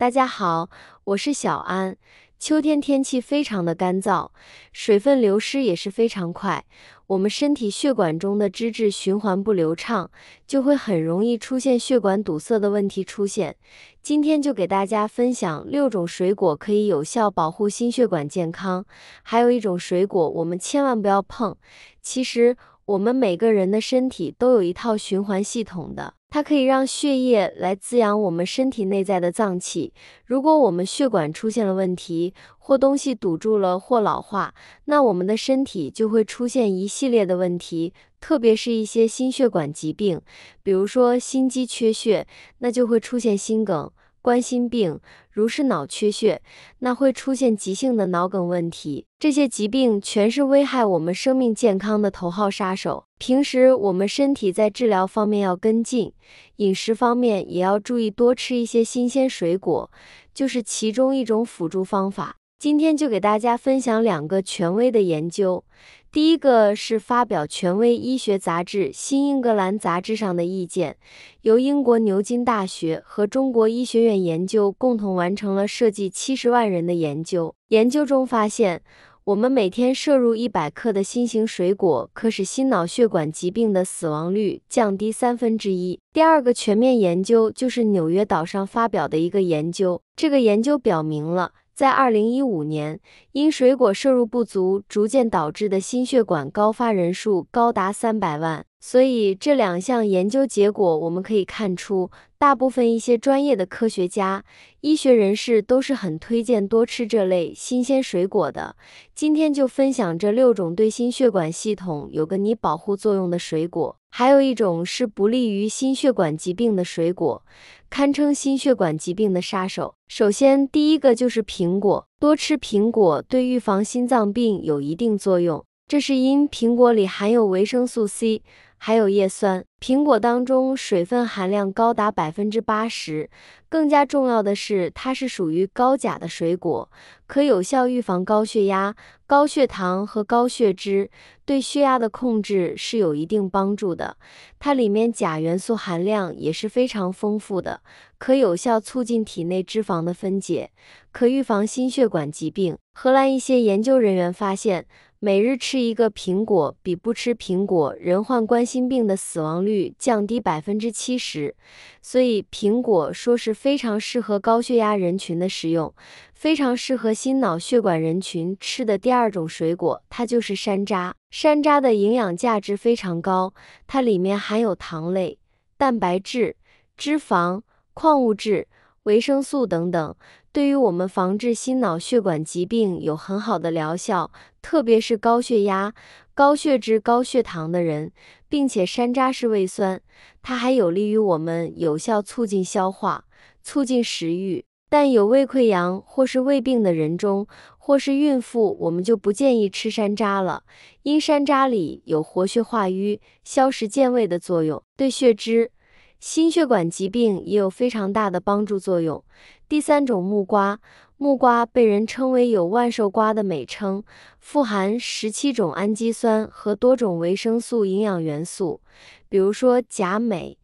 大家好，我是小安。秋天天气非常的干燥，水分流失也是非常快。我们身体血管中的脂质循环不流畅，就会很容易出现血管堵塞的问题出现。今天就给大家分享六种水果可以有效保护心血管健康，还有一种水果我们千万不要碰。其实我们每个人的身体都有一套循环系统的。它可以让血液来滋养我们身体内在的脏器。如果我们血管出现了问题，或东西堵住了，或老化，那我们的身体就会出现一系列的问题，特别是一些心血管疾病，比如说心肌缺血，那就会出现心梗。冠心病，如是脑缺血，那会出现急性的脑梗问题。这些疾病全是危害我们生命健康的头号杀手。平时我们身体在治疗方面要跟进，饮食方面也要注意，多吃一些新鲜水果，就是其中一种辅助方法。今天就给大家分享两个权威的研究，第一个是发表权威医学杂志《新英格兰杂志》上的意见，由英国牛津大学和中国医学院研究共同完成了设计七十万人的研究。研究中发现，我们每天摄入一百克的新型水果，可使心脑血管疾病的死亡率降低三分之一。第二个全面研究就是纽约岛上发表的一个研究，这个研究表明了。在2015年，因水果摄入不足，逐渐导致的心血管高发人数高达300万。所以这两项研究结果，我们可以看出，大部分一些专业的科学家、医学人士都是很推荐多吃这类新鲜水果的。今天就分享这六种对心血管系统有个你保护作用的水果，还有一种是不利于心血管疾病的水果，堪称心血管疾病的杀手。首先，第一个就是苹果，多吃苹果对预防心脏病有一定作用，这是因苹果里含有维生素 C。还有叶酸。苹果当中水分含量高达百分之八十，更加重要的是，它是属于高钾的水果，可有效预防高血压、高血糖和高血脂，对血压的控制是有一定帮助的。它里面钾元素含量也是非常丰富的，可有效促进体内脂肪的分解，可预防心血管疾病。荷兰一些研究人员发现。每日吃一个苹果，比不吃苹果人患冠心病的死亡率降低百分之七十。所以，苹果说是非常适合高血压人群的食用，非常适合心脑血管人群吃的第二种水果，它就是山楂。山楂的营养价值非常高，它里面含有糖类、蛋白质、脂肪、矿物质、维生素等等，对于我们防治心脑血管疾病有很好的疗效。特别是高血压、高血脂、高血糖的人，并且山楂是胃酸，它还有利于我们有效促进消化、促进食欲。但有胃溃疡或是胃病的人中，或是孕妇，我们就不建议吃山楂了，因山楂里有活血化瘀、消食健胃的作用，对血脂、心血管疾病也有非常大的帮助作用。第三种，木瓜。木瓜被人称为有“万寿瓜”的美称，富含十七种氨基酸和多种维生素、营养元素，比如说钾、镁。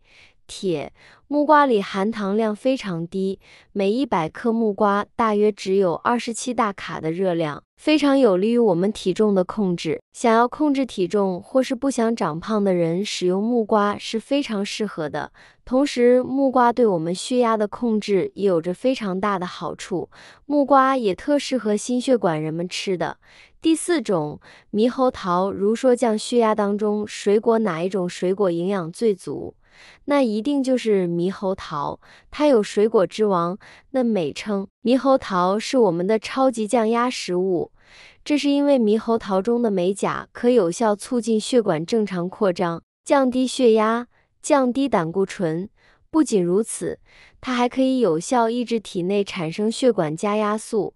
铁木瓜里含糖量非常低，每一百克木瓜大约只有二十七大卡的热量，非常有利于我们体重的控制。想要控制体重或是不想长胖的人，使用木瓜是非常适合的。同时，木瓜对我们血压的控制也有着非常大的好处。木瓜也特适合心血管人们吃的。第四种，猕猴桃。如说降血压当中，水果哪一种水果营养最足？那一定就是猕猴桃，它有“水果之王”那美称。猕猴桃是我们的超级降压食物，这是因为猕猴桃中的镁钾可有效促进血管正常扩张，降低血压，降低胆固醇。不仅如此，它还可以有效抑制体内产生血管加压素。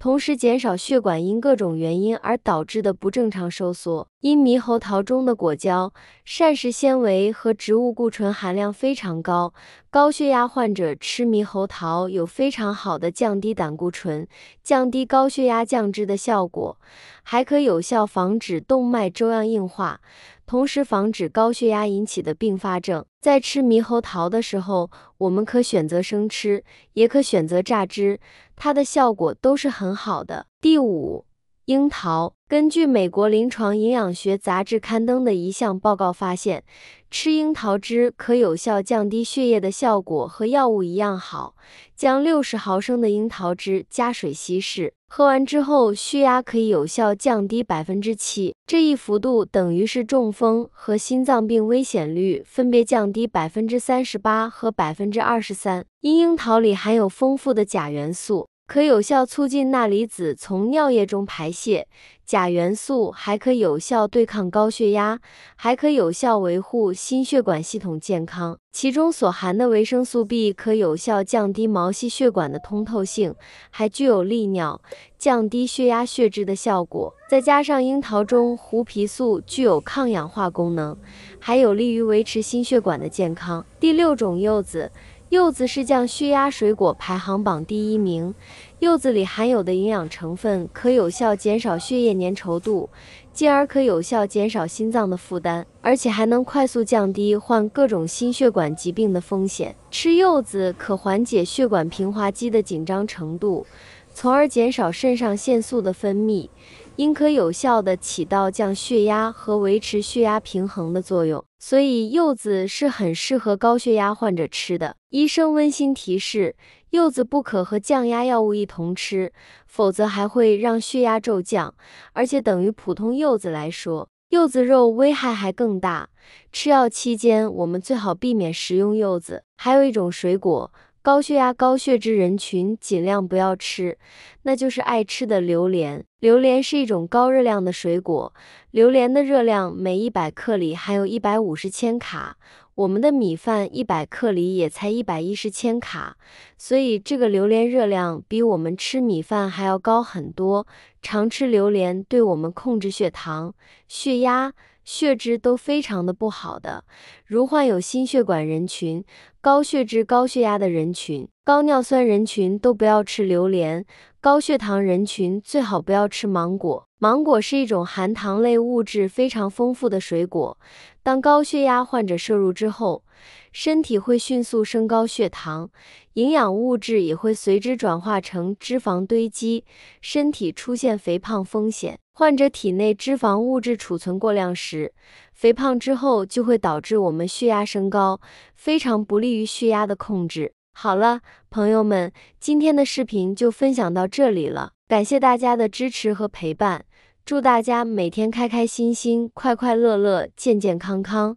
同时减少血管因各种原因而导致的不正常收缩。因猕猴桃中的果胶、膳食纤维和植物固醇含量非常高，高血压患者吃猕猴桃有非常好的降低胆固醇、降低高血压、降脂的效果，还可有效防止动脉粥样硬化，同时防止高血压引起的并发症。在吃猕猴桃的时候，我们可选择生吃，也可选择榨汁。它的效果都是很好的。第五。樱桃，根据美国临床营养学杂志刊登的一项报告发现，吃樱桃汁可有效降低血液的效果和药物一样好。将六十毫升的樱桃汁加水稀释，喝完之后血压可以有效降低百分之七，这一幅度等于是中风和心脏病危险率分别降低百分之三十八和百分之二十三。因樱桃里含有丰富的钾元素。可有效促进钠离子从尿液中排泄，钾元素还可有效对抗高血压，还可有效维护心血管系统健康。其中所含的维生素 B 可有效降低毛细血管的通透性，还具有利尿、降低血压、血脂的效果。再加上樱桃中胡皮素具有抗氧化功能，还有利于维持心血管的健康。第六种，柚子。柚子是降血压水果排行榜第一名。柚子里含有的营养成分可有效减少血液粘稠度，进而可有效减少心脏的负担，而且还能快速降低患各种心血管疾病的风险。吃柚子可缓解血管平滑肌的紧张程度，从而减少肾上腺素的分泌，应可有效的起到降血压和维持血压平衡的作用。所以，柚子是很适合高血压患者吃的。医生温馨提示：柚子不可和降压药物一同吃，否则还会让血压骤降。而且，等于普通柚子来说，柚子肉危害还更大。吃药期间，我们最好避免食用柚子。还有一种水果。高血压、高血脂人群尽量不要吃，那就是爱吃的榴莲。榴莲是一种高热量的水果，榴莲的热量每一百克里含有一百五十千卡，我们的米饭一百克里也才一百一十千卡，所以这个榴莲热量比我们吃米饭还要高很多。常吃榴莲对我们控制血糖、血压。血脂都非常的不好的，如患有心血管人群、高血脂、高血压的人群、高尿酸人群都不要吃榴莲；高血糖人群最好不要吃芒果。芒果是一种含糖类物质非常丰富的水果，当高血压患者摄入之后，身体会迅速升高血糖，营养物质也会随之转化成脂肪堆积，身体出现肥胖风险。患者体内脂肪物质储存过量时，肥胖之后就会导致我们血压升高，非常不利于血压的控制。好了，朋友们，今天的视频就分享到这里了，感谢大家的支持和陪伴，祝大家每天开开心心、快快乐乐、健健康康。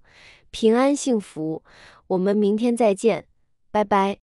平安幸福，我们明天再见，拜拜。